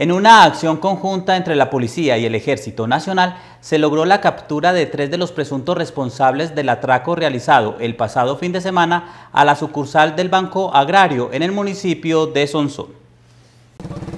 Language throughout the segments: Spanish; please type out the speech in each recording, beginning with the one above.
En una acción conjunta entre la Policía y el Ejército Nacional, se logró la captura de tres de los presuntos responsables del atraco realizado el pasado fin de semana a la sucursal del Banco Agrario en el municipio de Sonsón.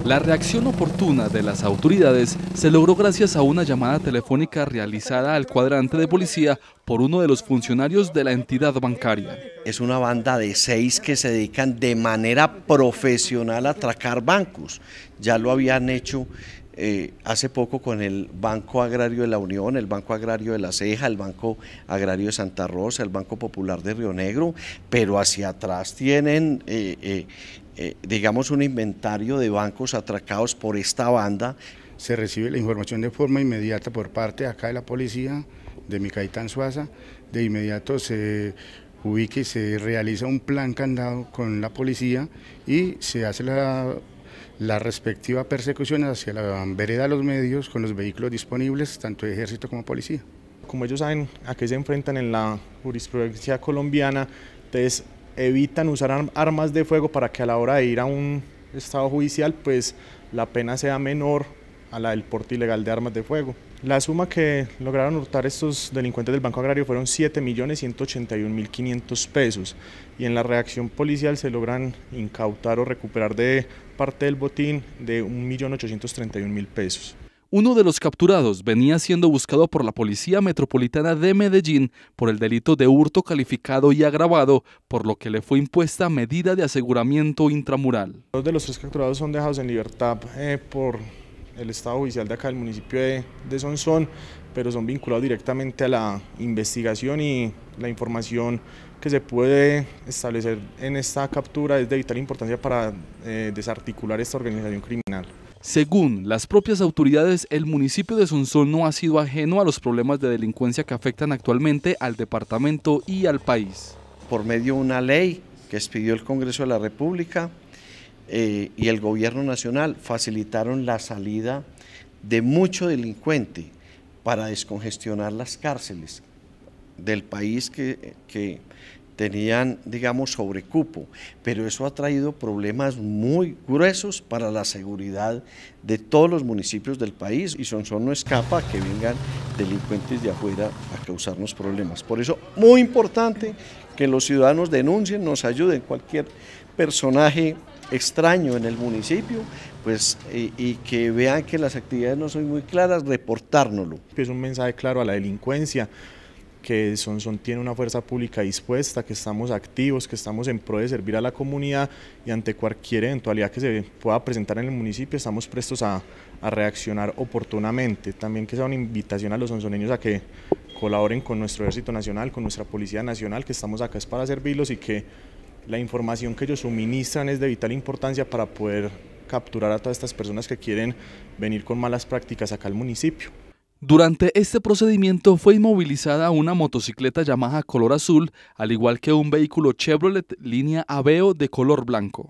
La reacción oportuna de las autoridades se logró gracias a una llamada telefónica realizada al cuadrante de policía por uno de los funcionarios de la entidad bancaria. Es una banda de seis que se dedican de manera profesional a atracar bancos. Ya lo habían hecho eh, hace poco con el Banco Agrario de la Unión, el Banco Agrario de la Ceja, el Banco Agrario de Santa Rosa, el Banco Popular de Río Negro, pero hacia atrás tienen eh, eh, eh, digamos, un inventario de bancos atracados por esta banda. Se recibe la información de forma inmediata por parte de acá de la policía, de Micaitán Suaza, de inmediato se ubica y se realiza un plan candado con la policía y se hace la la respectiva persecución hacia la vereda de los medios con los vehículos disponibles, tanto de ejército como policía. Como ellos saben a qué se enfrentan en la jurisprudencia colombiana, entonces evitan usar armas de fuego para que a la hora de ir a un estado judicial, pues la pena sea menor a la del porte ilegal de armas de fuego. La suma que lograron hurtar estos delincuentes del Banco Agrario fueron 7.181.500 pesos y en la reacción policial se logran incautar o recuperar de parte del botín de 1.831.000 pesos. Uno de los capturados venía siendo buscado por la Policía Metropolitana de Medellín por el delito de hurto calificado y agravado, por lo que le fue impuesta medida de aseguramiento intramural. Dos de los tres capturados son dejados en libertad eh, por el Estado oficial de acá del municipio de, de Sonsón, pero son vinculados directamente a la investigación y la información que se puede establecer en esta captura es de vital importancia para eh, desarticular esta organización criminal. Según las propias autoridades, el municipio de Sonsón no ha sido ajeno a los problemas de delincuencia que afectan actualmente al departamento y al país. Por medio de una ley que expidió el Congreso de la República eh, y el Gobierno Nacional facilitaron la salida de mucho delincuente para descongestionar las cárceles del país que tenían, digamos, sobrecupo, pero eso ha traído problemas muy gruesos para la seguridad de todos los municipios del país y Sonsón no escapa que vengan delincuentes de afuera a causarnos problemas. Por eso, muy importante que los ciudadanos denuncien, nos ayuden, cualquier personaje extraño en el municipio, pues y, y, que vean que las actividades no son muy claras, reportárnoslo. Es un mensaje claro a la delincuencia, que Sonson tiene una fuerza pública dispuesta, que estamos activos, que estamos en pro de servir a la comunidad y ante cualquier eventualidad que se pueda presentar en el municipio estamos prestos a, reaccionar oportunamente. También que sea una invitación a los sonsoneños a que colaboren con nuestro Ejército Nacional, con nuestra Policía Nacional, que estamos acá es para servirlos y que la información que ellos suministran es de vital importancia para poder capturar a todas estas personas que quieren venir con malas prácticas acá al municipio. Durante este procedimiento fue inmovilizada una motocicleta Yamaha color azul, al igual que un vehículo Chevrolet línea Aveo de color blanco.